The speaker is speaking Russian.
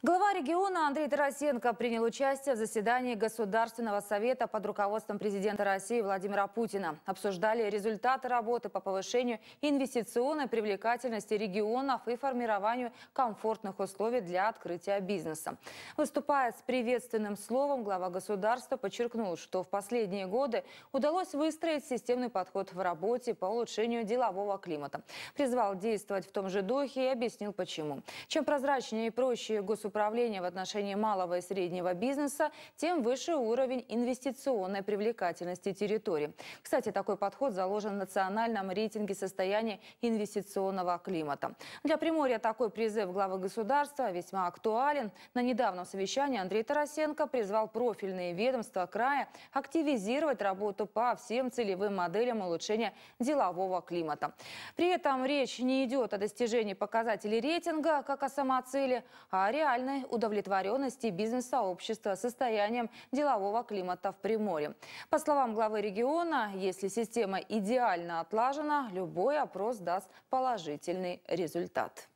Глава региона Андрей Тарасенко принял участие в заседании Государственного совета под руководством президента России Владимира Путина. Обсуждали результаты работы по повышению инвестиционной привлекательности регионов и формированию комфортных условий для открытия бизнеса. Выступая с приветственным словом, глава государства подчеркнул, что в последние годы удалось выстроить системный подход в работе по улучшению делового климата. Призвал действовать в том же духе и объяснил почему. Чем прозрачнее и проще государство, управления в отношении малого и среднего бизнеса, тем выше уровень инвестиционной привлекательности территории. Кстати, такой подход заложен в национальном рейтинге состояния инвестиционного климата. Для Приморья такой призыв главы государства весьма актуален. На недавнем совещании Андрей Тарасенко призвал профильные ведомства края активизировать работу по всем целевым моделям улучшения делового климата. При этом речь не идет о достижении показателей рейтинга, как о самоцели, а о реальном реальной удовлетворенности бизнес-сообщества состоянием делового климата в Приморье. По словам главы региона, если система идеально отлажена, любой опрос даст положительный результат.